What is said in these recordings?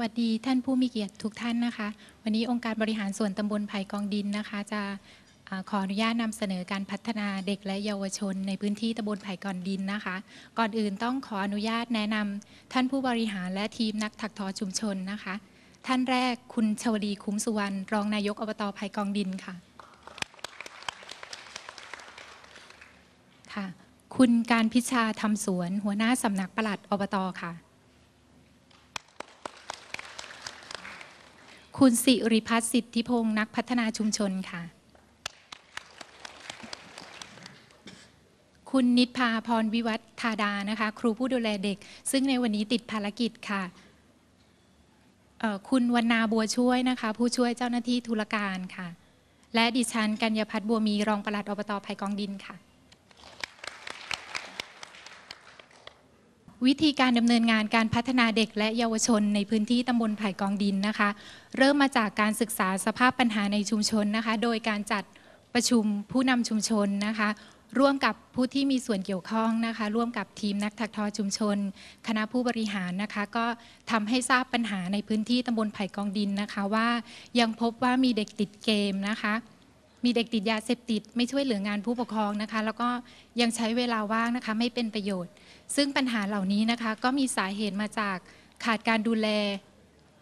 วัสดีท่านผู้มีเกียรติทุกท่านนะคะ วันนี้องค์การบริหารส่วนตำบลไผ่กองดินนะคะ จะขออนุญาตนำเสนอการพัฒนาเด็กและเยาวชน ในพื้นที่ตำบลไผ่กองดินนะคะ ก่อนอื่นต้องขออนุญาตแนะนำท่านผู้บริหารและทีมนักถักทอชุมชนนะคะ ท่านแรกคุณชวลีคุ้มสุวรรณรองนายกอบตไผ่กองดินค่ะค่ะ คุณการพิชาทำสวน หัวหน้าสำนักปลัดอบตค่ะคุณสิริพัฒน์สิทธิพงศ์นักพัฒนาชุมชนค่ะ คุณนิพพาพรวิวัฒธาดานะคะครูผู้ดูแลเด็ก ซึ่งในวันนี้ติดภารกิจค่ะ คุณวรรณาบัวช่วยนะคะผู้ช่วยเจ้าหน้าที่ธุรการค่ะ และดิฉันกัญญาพัฒน์บัวมี รองปลัดอบตภัยกองดินค่ะวิธีการดำเนินงานการพัฒนาเด็กและเยาวชน ในพื้นที่ตำบลไผ่กองดินนะคะ เริ่มมาจากการศึกษาสภาพปัญหาในชุมชนนะคะโดยการจัดประชุมผู้นำชุมชนนะคะร่วมกับผู้ที่มีส่วนเกี่ยวข้องนะคะ ร่วมกับทีมนักถักทอชุมชน คณะผู้บริหารนะคะก็ทำให้ทราบปัญหาในพื้นที่ตำบลไผ่กองดินนะคะว่ายังพบว่ามีเด็กติดเกมนะคะ มีเด็กติดยาเสพติดไม่ช่วยเหลืองานผู้ปกครองนะคะแล้วก็ยังใช้เวลาว่างนะคะไม่เป็นประโยชน์ซึ่งปัญหาเหล่านี้นะคะก็มีสาเหตุมาจากขาดการดูแล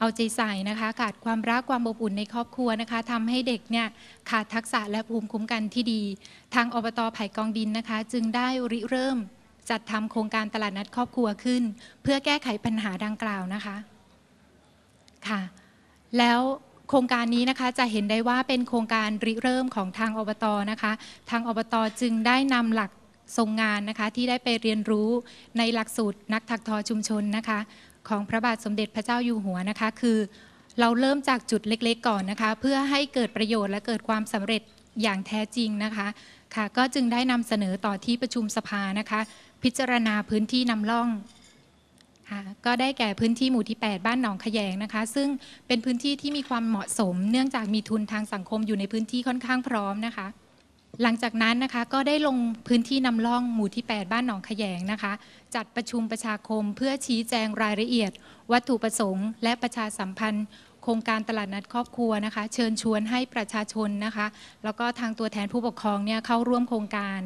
เอาใจใส่นะคะขาดความรักความอบอุ่นในครอบครัวนะคะทำให้เด็กเนี่ยขาดทักษะและภูมิคุ้มกันที่ดี ทางอบตไผ่กองดินนะคะ จึงได้ริเริ่มจัดทำโครงการตลาดนัดครอบครัวขึ้น เพื่อแก้ไขปัญหาดังกล่าวนะคะค่ะแล้วโครงการนี้นะคะจะเห็นได้ว่าเป็นโครงการริเริ่มของทางอบตนะคะทางอบตจึงได้นำหลักทรงงานนะคะที่ได้ไปเรียนรู้ในหลักสูตรนักถักทอชุมชนนะคะ ของพระบาทสมเด็จพระเจ้าอยู่หัวนะคะคือ เราเริ่มจากจุดเล็กๆ ก่อนนะคะ เพื่อให้เกิดประโยชน์และเกิดความสำเร็จอย่างแท้จริงนะคะค่ะก็จึงได้นำเสนอต่อที่ประชุมสภานะคะ พิจารณาพื้นที่นำล่องค่ะก็ได้แก่พื้นที่หมู่ที่ 8 บ้านหนองขยงนะคะ ซึ่งเป็นพื้นที่ที่มีความเหมาะสม เนื่องจากมีทุนทางสังคมอยู่ในพื้นที่ค่อนข้างพร้อมนะคะหลังจากนั้นนะคะก็ได้ลงพื้นที่นำล่องหมู่ที่ 8 บ้านหนองขยงนะคะจัดประชุมประชาคม เพื่อชี้แจงรายละเอียด วัตถุประสงค์และประชาสัมพันธ์ โครงการตลาดนัดครอบครัวนะคะเชิญชวนให้ประชาชนนะคะแล้วก็ทางตัวแทนผู้ปกครองเนี่ยเข้าร่วมโครงการ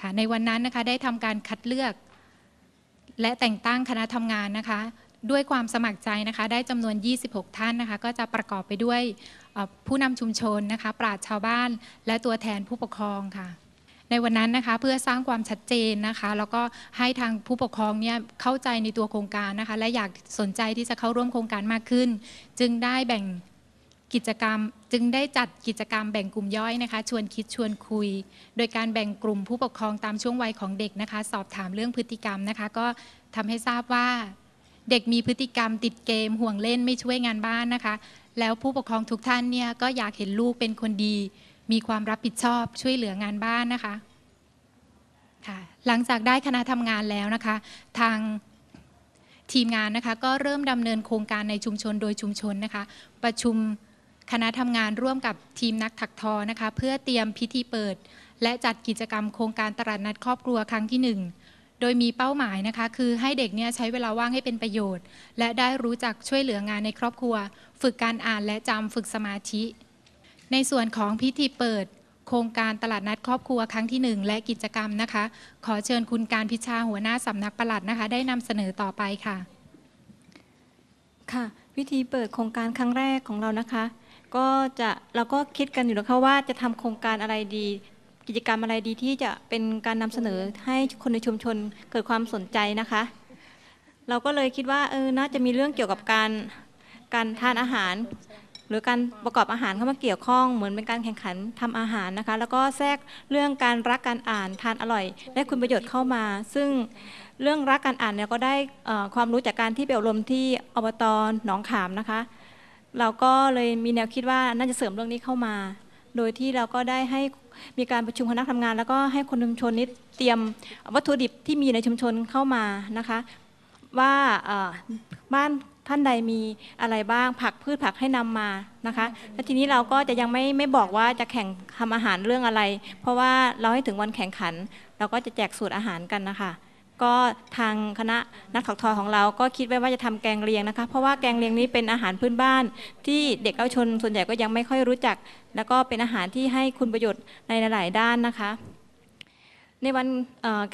ค่ะในวันนั้นนะคะได้ทำการคัดเลือก และแต่งตั้งคณะทำงานนะคะด้วยความสมัครใจนะคะได้จำนวน 26 ท่านนะคะก็จะประกอบไปด้วยผู้นำชุมชนนะคะ ปราชชาวบ้าน และตัวแทนผู้ปกครองค่ะ ในวันนั้นนะคะ เพื่อสร้างความชัดเจนนะคะ แล้วก็ให้ทางผู้ปกครองเนี่ยเข้าใจในตัวโครงการนะคะ และอยากสนใจที่จะเข้าร่วมโครงการมากขึ้น จึงได้แบ่งกิจกรรม จึงได้จัดกิจกรรมแบ่งกลุ่มย่อยนะคะ ชวนคิดชวนคุย โดยการแบ่งกลุ่มผู้ปกครองตามช่วงวัยของเด็กนะคะ สอบถามเรื่องพฤติกรรมนะคะ ก็ทำให้ทราบว่าเด็กมีพฤติกรรมติดเกม ห่วงเล่น ไม่ช่วยงานบ้านนะคะแล้วผู้ปกครองทุกท่านเนี่ยก็อยากเห็นลูกเป็นคนดี มีความรับผิดชอบช่วยเหลืองานบ้านนะคะค่ะหลังจากได้คณะทำงานแล้วนะคะ ทางทีมงานนะคะก็เริ่มดำเนินโครงการในชุมชนโดยชุมชนนะคะประชุมคณะทำงานร่วมกับทีมนักถักทอนะคะเพื่อเตรียมพิธีเปิด และจัดกิจกรรมโครงการตลาดนัดครอบครัวครั้งที่หนึ่งโดยมีเป้าหมายนะคะ คือให้เด็กเนี่ยใช้เวลาว่างให้เป็นประโยชน์ และได้รู้จักช่วยเหลืองานในครอบครัว ฝึกการอ่านและจำฝึกสมาธิในส่วนของพิธีเปิด โครงการตลาดนัด ครอบครัวครั้งที่ 1 และกิจกรรมนะคะ ขอเชิญคุณการพิชาหัวหน้าสำนักปลัดนะคะ ได้นำเสนอต่อไปค่ะ ค่ะพิธีเปิดโครงการครั้งแรกของเรานะคะ ก็จะเราก็คิดกันอยู่นะคะว่าจะทำโครงการอะไรดีกิจกรรมอะไรดีที่จะเป็นการนำเสนอให้คนในชุมชนเกิดความสนใจนะคะ เราก็เลยคิดว่าเออน่าจะมีเรื่องเกี่ยวกับการการทานอาหาร หรือการประกอบอาหารเข้ามาเกี่ยวข้องเหมือนเป็นการแข่งขันทำอาหารนะคะ แล้วก็แทรกเรื่องการรักการอ่านทานอร่อย และคุณประโยชน์เข้ามา ซึ่งเรื่องรักการอ่านเนี่ยก็ได้ความรู้จากการที่ไปอบรมที่อบตหนองขามนะคะ เราก็เลยมีแนวคิดว่าน่าจะเสริมเรื่องนี้เข้ามาโดยที่เราก็ได้ให้มีการประชุมคณะทำงาน แล้วก็ให้คนชุมชนนี้เตรียมวัตถุดิบที่มีในชุมชนเข้ามานะคะ ว่าบ้านท่านใดมีอะไรบ้างผักพืชผักให้นำมานะคะและทีนี้เราก็จะยังไม่ไม่บอกว่าจะแข่งทำอาหารเรื่องอะไร เพราะว่าเราให้ถึงวันแข่งขัน เราก็จะแจกสูตรอาหารกันนะคะก็ทางคณะนักถักทอของเรา ก็คิดไว้ว่าจะทำแกงเลียงนะคะเพราะว่าแกงเลียงนี้เป็นอาหารพื้นบ้าน ที่เด็กเยาวชนส่วนใหญ่ก็ยังไม่ค่อยรู้จัก แล้วก็เป็นอาหารที่ให้คุณประโยชน์ในหลายๆด้านนะคะ ในวัน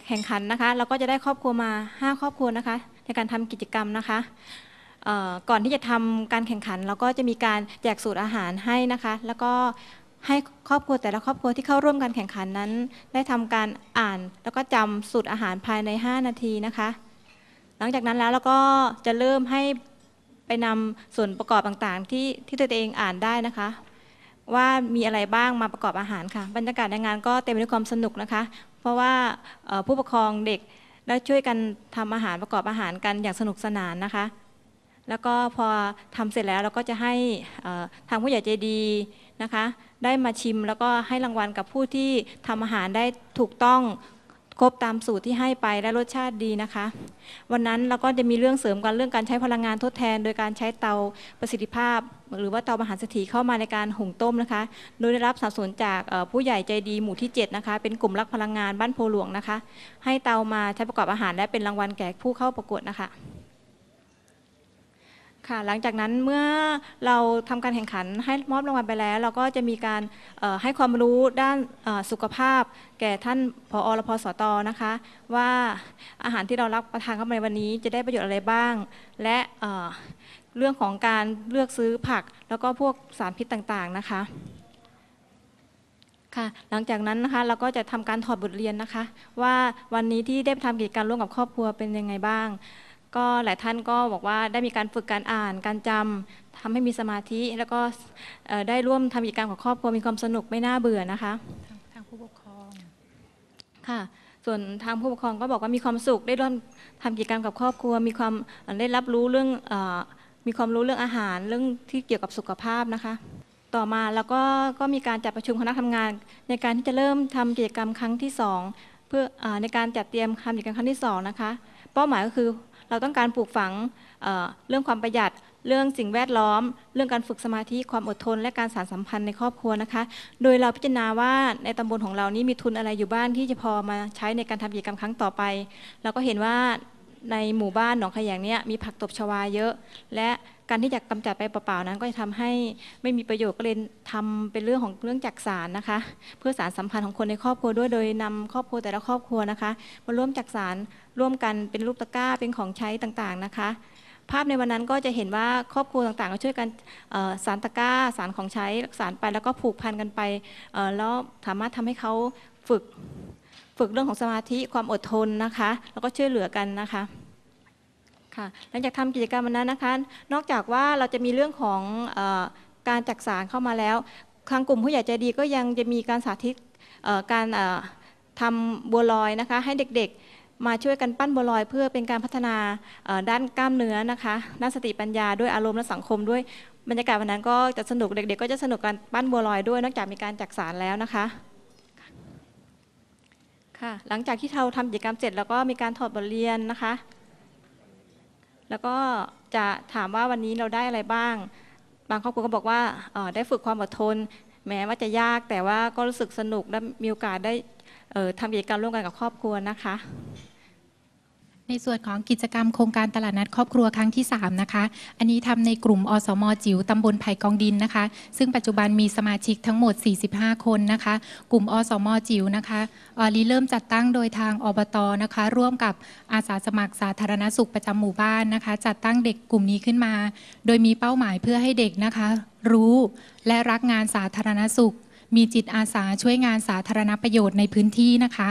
แข่งขันนะคะเราก็จะได้ครอบครัวมา 5 ครอบครัวนะคะในการทำกิจกรรมนะคะก่อนที่จะทำการแข่งขันเราก็จะมีการแจกสูตรอาหารให้นะคะ แล้วก็ให้ครอบครัวแต่ละครอบครัวที่เข้าร่วมการแข่งขันนั้น ได้ทำการอ่าน แล้วก็จำสูตรอาหารภายใน 5 นาทีนะคะ หลังจากนั้นแล้วเราก็จะเริ่มให้ไปนำส่วนประกอบต่างๆ ที่ที่ตัวเองอ่านได้นะคะ ว่ามีอะไรบ้างมาประกอบอาหารค่ะ บรรยากาศในงานก็เต็มไปด้วยความสนุกนะคะ เพราะว่าผู้ปกครองเด็ก ได้ช่วยกันทำอาหารประกอบอาหารกันอย่างสนุกสนานนะคะ แล้วก็พอทำเสร็จแล้วเราก็จะให้ทางผู้ใหญ่ใจดีนะคะได้มาชิมแล้วก็ให้รางวัลกับผู้ที่ทำอาหารได้ถูกต้องครบตามสูตรที่ให้ไปและรสชาติดีนะคะ วันนั้นเราก็จะมีเรื่องเสริมกันเรื่องการใช้พลังงานทดแทน โดยการใช้เตาประสิทธิภาพ หรือว่าเตาาหารสถีเข้ามาในการหุงต้มนะคะ โดยได้รับสนับสนุนจากผู้ใหญ่ใจดีหมู่ที่ 7 นะคะ เป็นกลุ่มรักพลังงานบ้านโพหลวงนะคะ ให้เตามาใช้ประกอบอาหารและเป็นรางวัลแก่ผู้เข้าประกวดนะคะค่ะหลังจากนั้นเมื่อเราทำการแข่งขันให้มอบรางวัลไปแล้ว เราก็จะมีการให้ความรู้ด้านสุขภาพ แก่ท่านผอรพสตนะคะว่าอาหารที่เรารับประทานเข้ามาในวันนี้ จะได้ประโยชน์อะไรบ้าง และเรื่องของการเลือกซื้อผัก แล้วก็พวกสารพิษต่างๆนะคะค่ะหลังจากนั้นนะคะเราก็จะทำการถอดบทเรียนนะคะว่าวันนี้ที่ได้ทำกิจกรรมร่วมกับครอบครัวเป็นยังไงบ้างก็หลายท่านก็บอกว่าได้มีการฝึกการอ่านการจำ ทำให้มีสมาธิแล้วก็ได้ร่วมทำกิจกรรมของครอบครัว มีความสนุกไม่น่าเบื่อนะคะทางผู้ปกครองค่ะส่วนทางผู้ปกครองก็บอกว่ามีความสุข ได้ร่วมทำกิจกรรมกับครอบครัว มีความได้รับรู้เรื่องมีความรู้เรื่องอาหารเรื่องที่เกี่ยวกับสุขภาพนะคะ ต่อมาแล้วก็ก็มีการจัดประชุมคณะทำงาน ในการที่จะเริ่มทำกิจกรรมครั้งที่ 2 เพื่ออในการจัดเตรียมทำกิจกรรมครั้งที่2นะคะเป้าหมายก็คือเราต้องการปลูกฝังเรื่องความประหยัดเรื่องสิ่งแวดล้อม เรื่องการฝึกสมาธิความอดทนและการสานสัมพันธ์ในครอบครัวนะคะ โดยเราพิจารณาว่าในตำบลของเรานี้มีทุนอะไรอยู่บ้านที่จะพอมาใช้ในการทำกิจกรรมครั้งต่อไป เราก็เห็นว่าในหมู่บ้านหนองขยงเนี่ยมีผักตบชวาเยอะและการที่อยากกำจัดไปเปล่าๆนั้นก็จะทำให้ไม่มีประโยชน์ก็เลยทำเป็นเรื่องของเรื่องจักสารนะคะ เพื่อสารสัมพันธ์ของคนในครอบครัวด้วยโดยนำครอบครัวแต่ละครอบครัวนะคะ มาร่วมจักสารร่วมกันเป็นรูปตะกร้าเป็นของใช้ต่างๆนะคะ ภาพในวันนั้นก็จะเห็นว่าครอบครัวต่างๆก็ช่วยกันสารตะกร้า สารของใช้สารไปแล้วก็ผูกพันกันไปแล้วสามารถทำให้เขาฝึกฝึกเรื่องของสมาธิความอดทนนะคะ แล้วก็ช่วยเหลือกันนะคะค่ะหลังจากทำกิจกรรมวันนั้นนะคะ นอกจากว่าเราจะมีเรื่องของอการจักสารเข้ามาแล้วทางกลุ่มผู้ใหญ่ใจดีก็ยังจะมีการสาธิตการทำบัวลอยนะคะ ให้เด็กๆ มาช่วยกันปั้นบัวลอยเพื่อเป็นการพัฒนาด้านกล้ามเนื้อนะคะด้านสติปัญญาด้วยอารมณ์และสังคม ด้วยบรรยากาศวันนั้นก็จะสนุก เด็กๆก็จะสนุกกันปั้นบัวลอยด้วย นอกจากมีการจักสารแล้วนะคะ ค่ะ หลังจากที่เราทำกิจกรรมเสร็จแล้วก็มีการถอดบทเรียนนะคะแล้วก็จะถามว่าวันนี้เราได้อะไรบ้าง บางครอบครัวก็บอกว่าได้ฝึกความอดทน แม้ว่าจะยากแต่ว่าก็รู้สึกสนุก และมีโอกาสได้ทำกิจกรรมร่วมกันกับครอบครัวนะคะในส่วนของกิจกรรมโครงการตลาดนัดครอบครัวครั้งที่3นะคะ อันนี้ทำในกลุ่มอสมจิ๋วตำบลไผ่กองดินนะคะ ซึ่งปัจจุบันมีสมาชิกทั้งหมด 45 คนนะคะ กลุ่มอสมจิ๋วนะคะรีเริ่มจัดตั้งโดยทางอบตนะคะร่วมกับอาสาสมัครสาธารณสุขประจำหมู่บ้านนะคะ จัดตั้งเด็กกลุ่มนี้ขึ้นมา โดยมีเป้าหมายเพื่อให้เด็กนะคะ รู้และรักงานสาธารณสุข มีจิตอาสาช่วยงานสาธารณประโยชน์ในพื้นที่นะคะ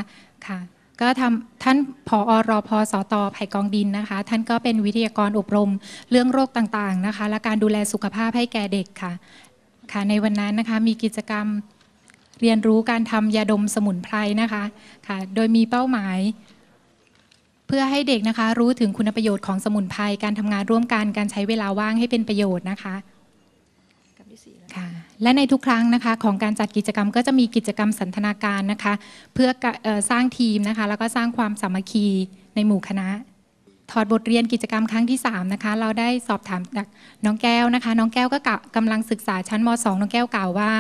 ค่ะ็ทำท่านผอรอพอสอตอไผ่กองดินนะคะ ท่านก็เป็นวิทยากรอบรม เรื่องโรคต่างๆนะคะ และการดูแลสุขภาพให้แก่เด็กค่ะค่ะ ในวันนั้นนะคะ มีกิจกรรมเรียนรู้การทำยา ดมสมุนไพรนะคะค่ะ โดยมีเป้าหมาย เพื่อให้เด็กนะคะรู้ถึงคุณประโยชน์ของสมุนไพร การทำงานร่วมกัน การใช้เวลาว่างให้เป็นประโยชน์นะคะค่ะและในทุกครั้งนะคะของการจัดกิจกรรมก็จะมีกิจกรรมสันทนาการนะคะ เพื่อสร้างทีมนะคะ แล้วก็สร้างความสามัคคีในหมู่คณะ ถอดบทเรียนกิจกรรมครั้งที่ 3 นะคะ เราได้สอบถามน้องแก้วนะคะน้องแก้วก็กำลังศึกษาชั้นม .2 น้องแก้วกล่าวว่า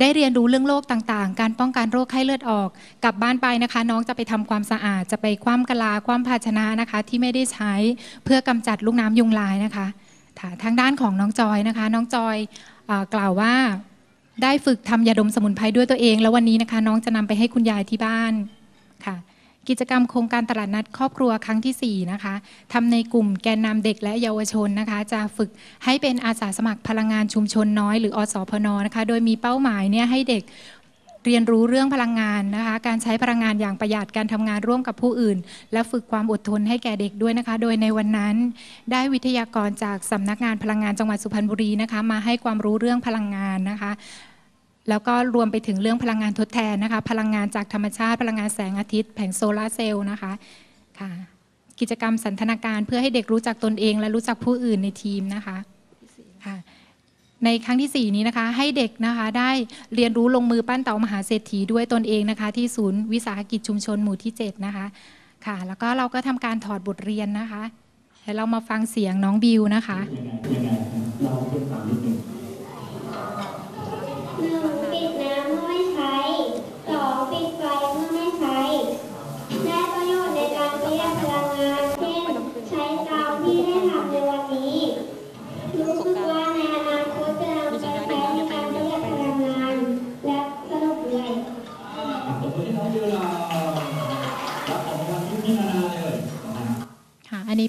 ได้เรียนรู้เรื่องโรคต่างๆ การป้องกันโรคไข้เลือดออกกลับบ้านไปนะคะ น้องจะไปทำความสะอาดจะไปคว่ำกะลาคว่ำภาชนะนะคะ ที่ไม่ได้ใช้เพื่อกำจัดลูกน้ำยุงลายนะคะทางด้านของน้องจอยนะคะน้องจอยอกล่าวว่าได้ฝึกทำยาดมสมุนไพรด้วยตัวเอง แล้ววันนี้นะคะน้องจะนำไปให้คุณยายที่บ้านค่ะกิจกรรมโครงการตลาดนัดครอบครัวครั้งที่4นะคะทำในกลุ่มแกนนำเด็กและเยาวชนนะคะจะฝึกให้เป็นอาสาสมัครพลังงานชุมชนน้อยหรืออสพนนะคะโดยมีเป้าหมายเนี่ยให้เด็กเรียนรู้เรื่องพลังงานนะคะ การใช้พลังงานอย่างประหยัด การทำงานร่วมกับผู้อื่น และฝึกความอดทนให้แก่เด็กด้วยนะคะ โดยในวันนั้น ได้วิทยากรจากสำนักงานพลังงานจังหวัดสุพรรณบุรีนะคะ มาให้ความรู้เรื่องพลังงานนะคะ แล้วก็รวมไปถึงเรื่องพลังงานทดแทนนะคะ พลังงานจากธรรมชาติ พลังงานแสงอาทิตย์ แผงโซลาเซลล์นะคะ ค่ะ กิจกรรมสันทนาการเพื่อให้เด็กรู้จักตนเอง และรู้จักผู้อื่นในทีมนะคะในครั้งที่ 4 นี้นะคะ ให้เด็กนะคะได้เรียนรู้ลงมือปั้นเตามหาเศรษฐีด้วยตนเองนะคะ ที่ศูนย์วิสาหกิจชุมชนหมู่ที่ 7 นะคะค่ะ แล้วก็เราก็ทำการถอดบทเรียนนะคะให้วเรามาฟังเสียงน้องบิวนะคะ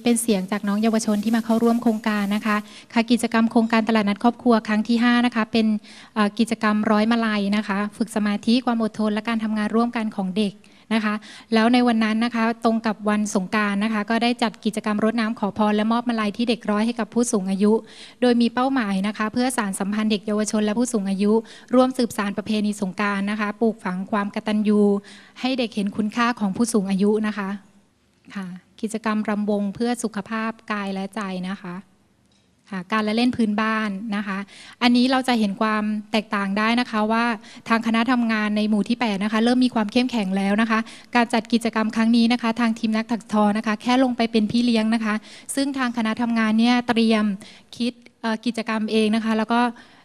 เป็นเสียงจากน้องเยาวชนที่มาเข้าร่วมโครงการนะคะค่ะกิจกรรมโครงการตลาดนัดครอบครัวครั้งที่ 5 นะคะเป็นกิจกรรมร้อยมาลัยนะคะ ฝึกสมาธิความอดทนและการทำงานร่วมกันของเด็กนะคะ แล้วในวันนั้นนะคะตรงกับวันสงการนะคะก็ได้จัดกิจกรรมรดน้ำขอพรและมอบมาลัยที่เด็กร้อยให้กับผู้สูงอายุ โดยมีเป้าหมายนะคะ เพื่อสารสัมพันธ์เด็กเยาวชนและผู้สูงอายุ ร่วมสืบสารประเพณีสงการนะคะ ปลูกฝังความกตัญญูให้เด็กเห็นคุณค่าของผู้สูงอายุนะคะค่ะกิจกรรม รำวง เพื่อสุขภาพกายและใจนะคะค่ะการละเล่นพื้นบ้านนะคะ อันนี้เราจะเห็นความแตกต่างได้นะคะว่าทางคณะทำงานในหมู่ที่8นะคะเริ่มมีความเข้มแข็งแล้วนะคะ การจัดกิจกรรมครั้งนี้นะคะ ทางทีมนักถักทอนะคะ แค่ลงไปเป็นพี่เลี้ยงนะคะ ซึ่งทางคณะทำงานเนี่ยเตรียมคิดกิจกรรมเองนะคะ แล้วก็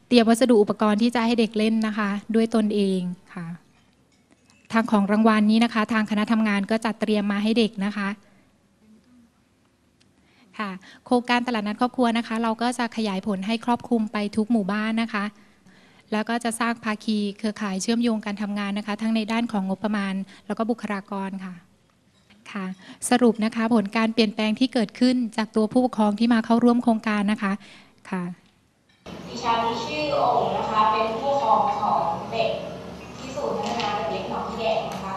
เตรียมวัสดุอุปกรณ์ที่จะให้เด็กเล่นนะคะ ด้วยตนเองค่ะ ทางของรางวัลนนี้นะคะ ทางคณะทำงานก็จัดเตรียมมาให้เด็กนะคะค่ะโครงการตลาดนัดครอบครัวนะคะ เราก็จะขยายผลให้ครอบคลุมไปทุกหมู่บ้านนะคะ แล้วก็จะสร้างภาคีเครือข่ายเชื่อมโยงการทำงานนะคะ ทั้งในด้านของงบประมาณ แล้วก็บุคลากรค่ะค่ะ สรุปนะคะผลการเปลี่ยนแปลงที่เกิดขึ้นจากตัวผู้ปกครองที่มาเข้าร่วมโครงการนะคะค่ะดิฉันชื่อโอ๋นะคะเป็นผู้ปกครองของเด็กที่ศูนย์พัฒนาเด็กหนองแยงนะคะ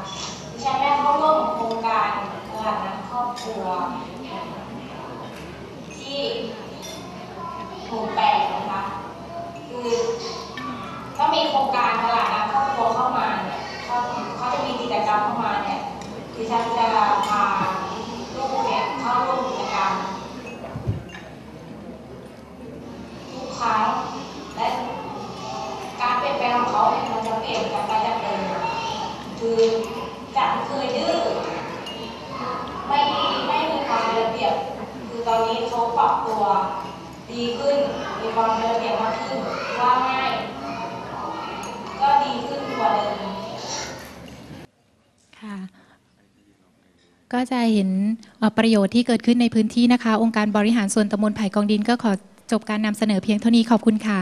ดิฉันได้เข้าร่วมโครงการตลาดนัดครอบครัวการตลาดนำครอบครัวเข้ามาเนี่ยเขาเขาจะมีกิจกรรมเข้ามาเนี่ยดิฉันจะพาลูกเนี่ยเข้าร่วมกิจกรรมทุกครั้งและการเปลี่ยนแปลงของเขาเนี่ยมันจะเปลี่ยนจากไปจากเดิมคือจากเคยดื้อไม่ไม่มีความระเบียบคือตอนนี้เขาปรับตัว ดีขึ้นมีความระเบียบมากขึ้นว่าง่ายกวค่ะ ก็จะเห็นประโยชน์ที่เกิดขึ้นในพื้นที่นะคะ องค์การบริหารส่วนตำบลไผ่กองดินก็ขอจบการนำเสนอเพียงเท่านี้ขอบคุณค่ะ